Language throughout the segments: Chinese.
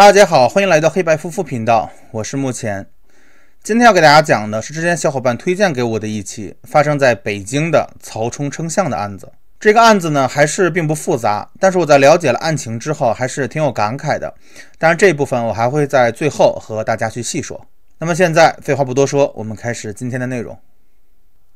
大家好，欢迎来到黑白夫妇频道，我是目前。今天要给大家讲的是之前小伙伴推荐给我的一起发生在北京的曹冲称象的案子。这个案子呢还是并不复杂，但是我在了解了案情之后还是挺有感慨的。当然这一部分我还会在最后和大家去细说。那么现在废话不多说，我们开始今天的内容。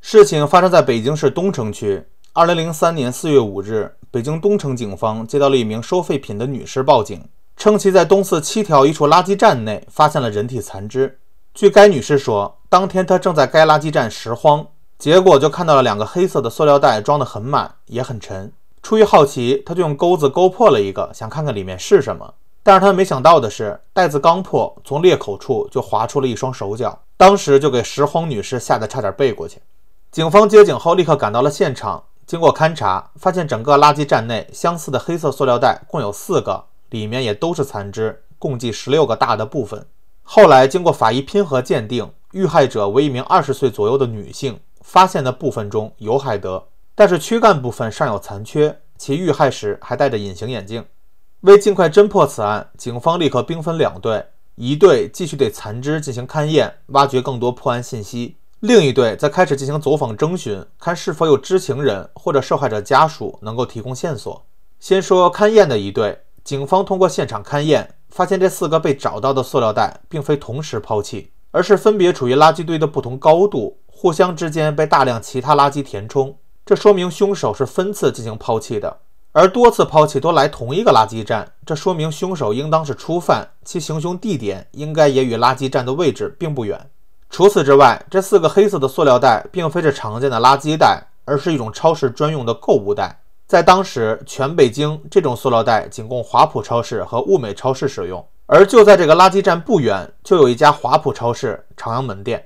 事情发生在北京市东城区，二零零三年四月五日，北京东城警方接到了一名收废品的女士报警。称其在东四七条一处垃圾站内发现了人体残肢。据该女士说，当天她正在该垃圾站拾荒，结果就看到了两个黑色的塑料袋装得很满，也很沉。出于好奇，她就用钩子勾破了一个，想看看里面是什么。但是她没想到的是，袋子刚破，从裂口处就划出了一双手脚，当时就给拾荒女士吓得差点背过去。警方接警后立刻赶到了现场，经过勘查，发现整个垃圾站内相似的黑色塑料袋共有四个。里面也都是残肢，共计十六个大的部分。后来经过法医拼合鉴定，遇害者为一名二十岁左右的女性。发现的部分中有海德，但是躯干部分尚有残缺。其遇害时还戴着隐形眼镜。为尽快侦破此案，警方立刻兵分两队，一队继续对残肢进行勘验，挖掘更多破案信息；另一队在开始进行走访征询，看是否有知情人或者受害者家属能够提供线索。先说勘验的一队。警方通过现场勘验，发现这四个被找到的塑料袋并非同时抛弃，而是分别处于垃圾堆的不同高度，互相之间被大量其他垃圾填充。这说明凶手是分次进行抛弃的，而多次抛弃都来同一个垃圾站，这说明凶手应当是初犯，其行凶地点应该也与垃圾站的位置并不远。除此之外，这四个黑色的塑料袋并非是常见的垃圾袋，而是一种超市专用的购物袋。在当时，全北京这种塑料袋仅供华普超市和物美超市使用。而就在这个垃圾站不远，就有一家华普超市朝阳门店。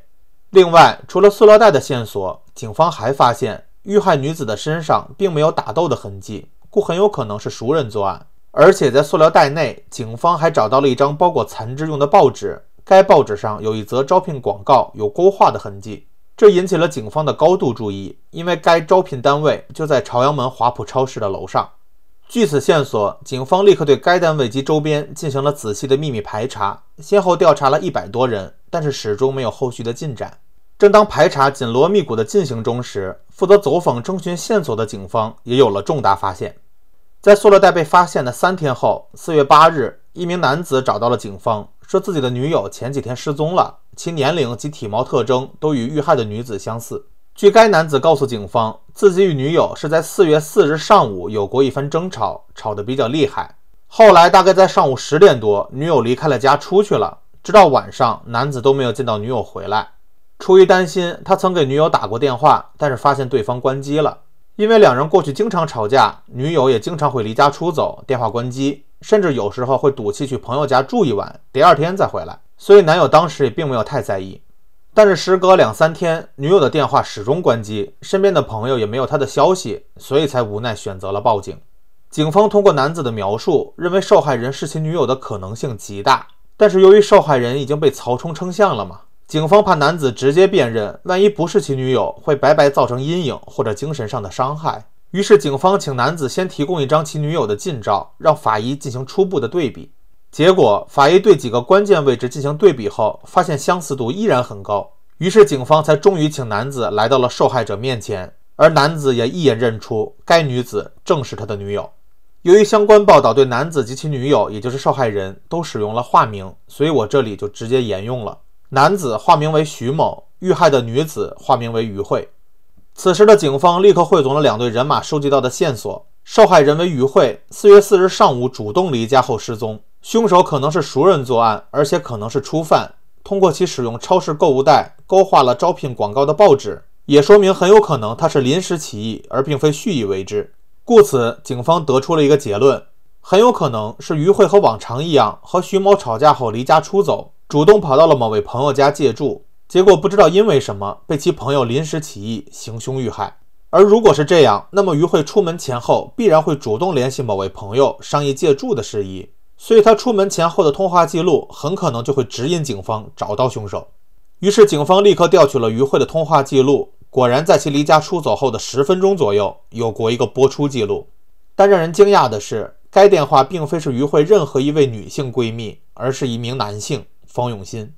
另外，除了塑料袋的线索，警方还发现遇害女子的身上并没有打斗的痕迹，故很有可能是熟人作案。而且在塑料袋内，警方还找到了一张包裹残肢用的报纸，该报纸上有一则招聘广告，有勾画的痕迹。这引起了警方的高度注意，因为该招聘单位就在朝阳门华普超市的楼上。据此线索，警方立刻对该单位及周边进行了仔细的秘密排查，先后调查了一百多人，但是始终没有后续的进展。正当排查紧锣密鼓的进行中时，负责走访征询线索的警方也有了重大发现。在塑料袋被发现的三天后，四月八日，一名男子找到了警方。说自己的女友前几天失踪了，其年龄及体貌特征都与遇害的女子相似。据该男子告诉警方，自己与女友是在四月四日上午有过一番争吵，吵得比较厉害。后来大概在上午十点多，女友离开了家出去了，直到晚上，男子都没有见到女友回来。出于担心，他曾给女友打过电话，但是发现对方关机了。因为两人过去经常吵架，女友也经常会离家出走，电话关机。甚至有时候会赌气去朋友家住一晚，第二天再回来。所以男友当时也并没有太在意。但是时隔两三天，女友的电话始终关机，身边的朋友也没有她的消息，所以才无奈选择了报警。警方通过男子的描述，认为受害人是其女友的可能性极大。但是由于受害人已经被曹冲称象了嘛，警方怕男子直接辨认，万一不是其女友，会白白造成阴影或者精神上的伤害。于是，警方请男子先提供一张其女友的近照，让法医进行初步的对比。结果，法医对几个关键位置进行对比后，发现相似度依然很高。于是，警方才终于请男子来到了受害者面前，而男子也一眼认出该女子正是他的女友。由于相关报道对男子及其女友，也就是受害人都使用了化名，所以我这里就直接沿用了。男子化名为徐某，遇害的女子化名为于慧。此时的警方立刻汇总了两队人马收集到的线索，受害人为于慧，四月四日上午主动离家后失踪，凶手可能是熟人作案，而且可能是初犯。通过其使用超市购物袋勾画了招聘广告的报纸，也说明很有可能他是临时起意，而并非蓄意为之。故此，警方得出了一个结论：很有可能是于慧和往常一样和徐某吵架后离家出走，主动跑到了某位朋友家借住。结果不知道因为什么被其朋友临时起意行凶遇害。而如果是这样，那么于慧出门前后必然会主动联系某位朋友商议借住的事宜，所以她出门前后的通话记录很可能就会指引警方找到凶手。于是警方立刻调取了于慧的通话记录，果然在其离家出走后的十分钟左右有过一个播出记录。但让人惊讶的是，该电话并非是于慧任何一位女性闺蜜，而是一名男性方永新。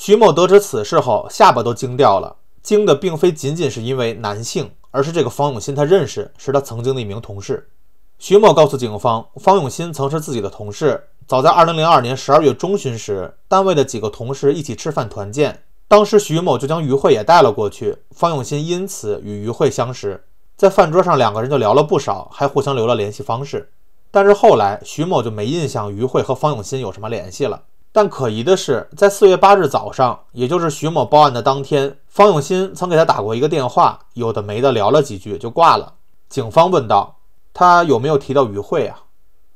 徐某得知此事后，下巴都惊掉了。惊的并非仅仅是因为男性，而是这个方永新，他认识，是他曾经的一名同事。徐某告诉警方，方永新曾是自己的同事。早在2002年12月中旬时，单位的几个同事一起吃饭团建，当时徐某就将于慧也带了过去。方永新因此与于慧相识，在饭桌上，两个人就聊了不少，还互相留了联系方式。但是后来，徐某就没印象于慧和方永新有什么联系了。但可疑的是，在四月八日早上，也就是徐某报案的当天，方永新曾给他打过一个电话，有的没的聊了几句就挂了。警方问道：“他有没有提到于慧啊？”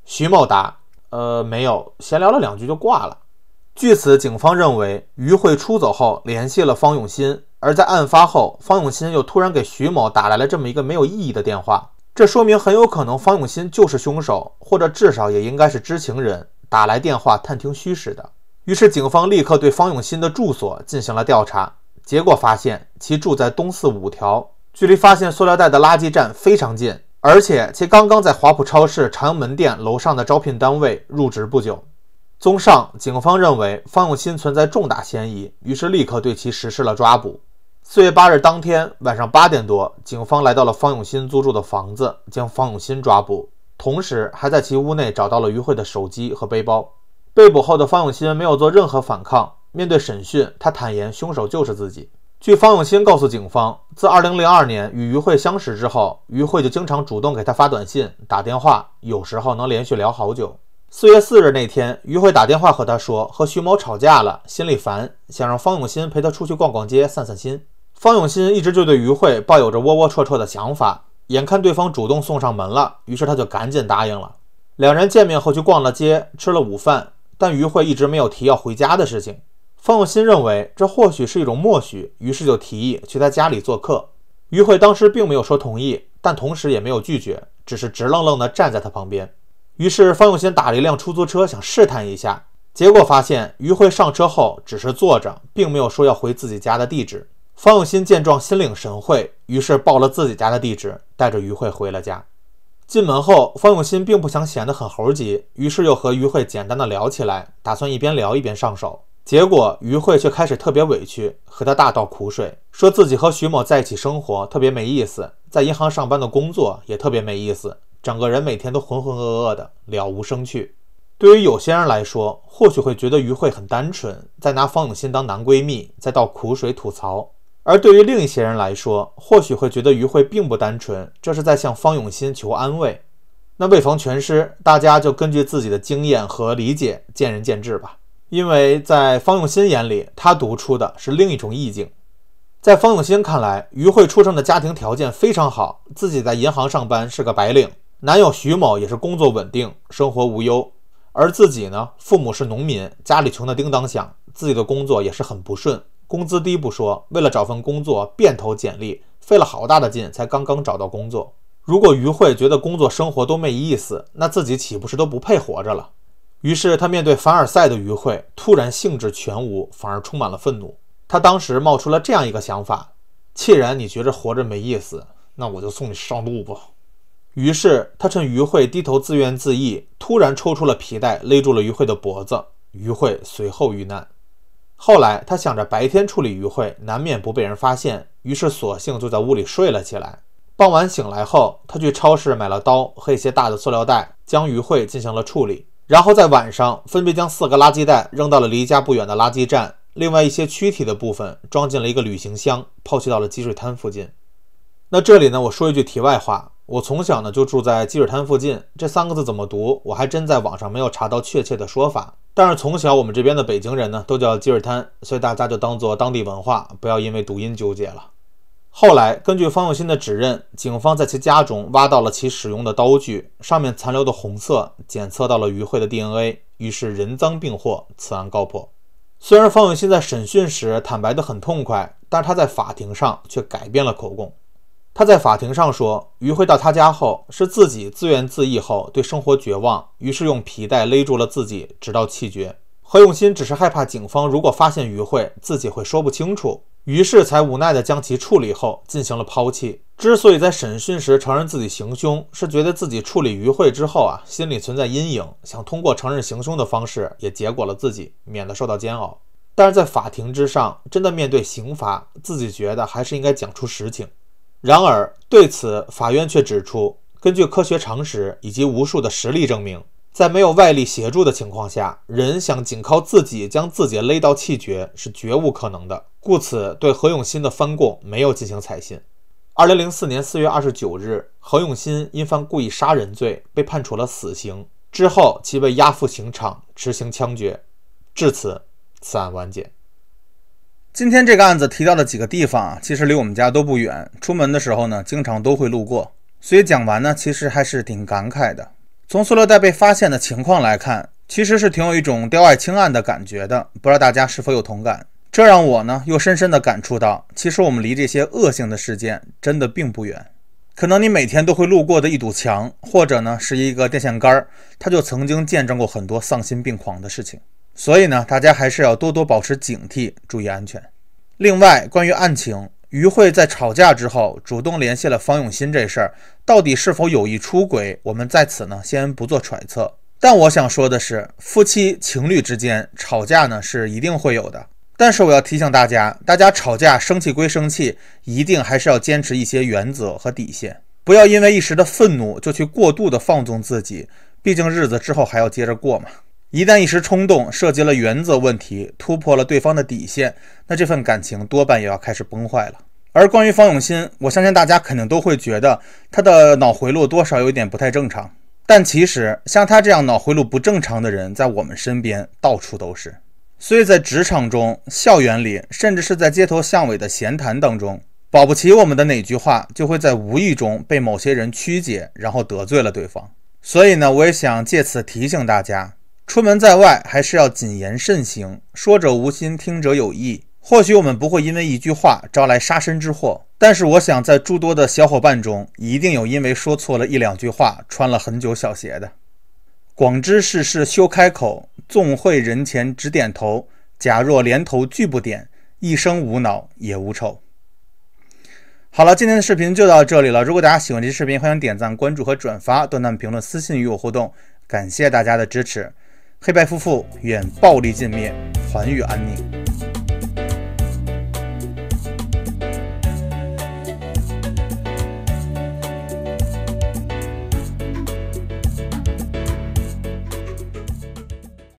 徐某答：“呃，没有，闲聊了两句就挂了。”据此，警方认为于慧出走后联系了方永新，而在案发后，方永新又突然给徐某打来了这么一个没有意义的电话，这说明很有可能方永新就是凶手，或者至少也应该是知情人。打来电话探听虚实的，于是警方立刻对方永新的住所进行了调查，结果发现其住在东四五条，距离发现塑料袋的垃圾站非常近，而且其刚刚在华普超市朝阳门店楼上的招聘单位入职不久。综上，警方认为方永新存在重大嫌疑，于是立刻对其实施了抓捕。四月八日当天晚上八点多，警方来到了方永新租住的房子，将方永新抓捕。同时，还在其屋内找到了于慧的手机和背包。被捕后的方永新没有做任何反抗，面对审讯，他坦言凶手就是自己。据方永新告诉警方，自2002年与于慧相识之后，于慧就经常主动给他发短信、打电话，有时候能连续聊好久。4月4日那天，于慧打电话和他说，和徐某吵架了，心里烦，想让方永新陪他出去逛逛街、散散心。方永新一直就对于慧抱有着窝窝戳戳的想法。眼看对方主动送上门了，于是他就赶紧答应了。两人见面后去逛了街，吃了午饭，但于慧一直没有提要回家的事情。方永新认为这或许是一种默许，于是就提议去他家里做客。于慧当时并没有说同意，但同时也没有拒绝，只是直愣愣地站在他旁边。于是方永新打了一辆出租车想试探一下，结果发现于慧上车后只是坐着，并没有说要回自己家的地址。方永新见状，心领神会，于是报了自己家的地址，带着于慧回了家。进门后，方永新并不想显得很猴急，于是又和于慧简单的聊起来，打算一边聊一边上手。结果于慧却开始特别委屈，和他大倒苦水，说自己和徐某在一起生活特别没意思，在银行上班的工作也特别没意思，整个人每天都浑浑噩噩的，了无生趣。对于有些人来说，或许会觉得于慧很单纯，在拿方永新当男闺蜜，在倒苦水吐槽。而对于另一些人来说，或许会觉得于慧并不单纯，这是在向方永新求安慰。那为防全失，大家就根据自己的经验和理解见仁见智吧。因为在方永新眼里，他读出的是另一种意境。在方永新看来，于慧出生的家庭条件非常好，自己在银行上班是个白领，男友徐某也是工作稳定，生活无忧。而自己呢，父母是农民，家里穷得叮当响，自己的工作也是很不顺。工资低不说，为了找份工作，便投简历，费了好大的劲，才刚刚找到工作。如果于慧觉得工作生活都没意思，那自己岂不是都不配活着了？于是他面对凡尔赛的于慧，突然兴致全无，反而充满了愤怒。他当时冒出了这样一个想法：既然你觉着活着没意思，那我就送你上路吧。于是他趁于慧低头自怨自艾，突然抽出了皮带，勒住了于慧的脖子。于慧随后遇难。后来，他想着白天处理余惠，难免不被人发现，于是索性就在屋里睡了起来。傍晚醒来后，他去超市买了刀和一些大的塑料袋，将余惠进行了处理，然后在晚上分别将四个垃圾袋扔到了离家不远的垃圾站，另外一些躯体的部分装进了一个旅行箱，抛弃到了积水滩附近。那这里呢，我说一句题外话，我从小呢就住在积水滩附近，这三个字怎么读，我还真在网上没有查到确切的说法。但是从小我们这边的北京人呢，都叫鸡儿滩，所以大家就当做当地文化，不要因为读音纠结了。后来根据方永新的指认，警方在其家中挖到了其使用的刀具，上面残留的红色检测到了于慧的 DNA，于是人赃并获，此案告破。虽然方永新在审讯时坦白的很痛快，但是他在法庭上却改变了口供。他在法庭上说：“于慧到他家后，是自己自怨自艾后对生活绝望，于是用皮带勒住了自己，直到气绝。”何永新只是害怕警方如果发现于慧，自己会说不清楚，于是才无奈的将其处理后进行了抛弃。之所以在审讯时承认自己行凶，是觉得自己处理于慧之后啊，心里存在阴影，想通过承认行凶的方式也结果了自己，免得受到煎熬。但是在法庭之上，真的面对刑罚，自己觉得还是应该讲出实情。然而，对此法院却指出，根据科学常识以及无数的实例证明，在没有外力协助的情况下，人想仅靠自己将自己勒到气绝是绝无可能的。故此，对何永新的翻供没有进行采信。二零零四年四月二十九日，何永新因犯故意杀人罪被判处了死刑，之后其被押赴刑场执行枪决。至此，此案完结。今天这个案子提到的几个地方啊，其实离我们家都不远。出门的时候呢，经常都会路过。所以讲完呢，其实还是挺感慨的。从塑料袋被发现的情况来看，其实是挺有一种“雕爱轻案”的感觉的。不知道大家是否有同感？这让我呢，又深深地感触到，其实我们离这些恶性的事件真的并不远。可能你每天都会路过的一堵墙，或者呢是一个电线杆，它就曾经见证过很多丧心病狂的事情。所以呢，大家还是要多多保持警惕，注意安全。另外，关于案情，于慧在吵架之后主动联系了方永新，这事儿到底是否有意出轨，我们在此呢先不做揣测。但我想说的是，夫妻情侣之间吵架呢是一定会有的。但是我要提醒大家，大家吵架生气归生气，一定还是要坚持一些原则和底线，不要因为一时的愤怒就去过度的放纵自己，毕竟日子之后还要接着过嘛。一旦一时冲动，涉及了原则问题，突破了对方的底线，那这份感情多半也要开始崩坏了。而关于方永新，我相信大家肯定都会觉得他的脑回路多少有点不太正常。但其实像他这样脑回路不正常的人，在我们身边到处都是。所以在职场中、校园里，甚至是在街头巷尾的闲谈当中，保不齐我们的哪句话就会在无意中被某些人曲解，然后得罪了对方。所以呢，我也想借此提醒大家。出门在外还是要谨言慎行，说者无心，听者有意。或许我们不会因为一句话招来杀身之祸，但是我想在诸多的小伙伴中，一定有因为说错了一两句话穿了很久小鞋的。广知世事休开口，纵会人前只点头，假若连头俱不点，一生无恼也无愁。好了，今天的视频就到这里了。如果大家喜欢这视频，欢迎点赞、关注和转发，点赞、评论、私信与我互动，感谢大家的支持。黑白夫妇愿暴力尽灭，还宇安宁。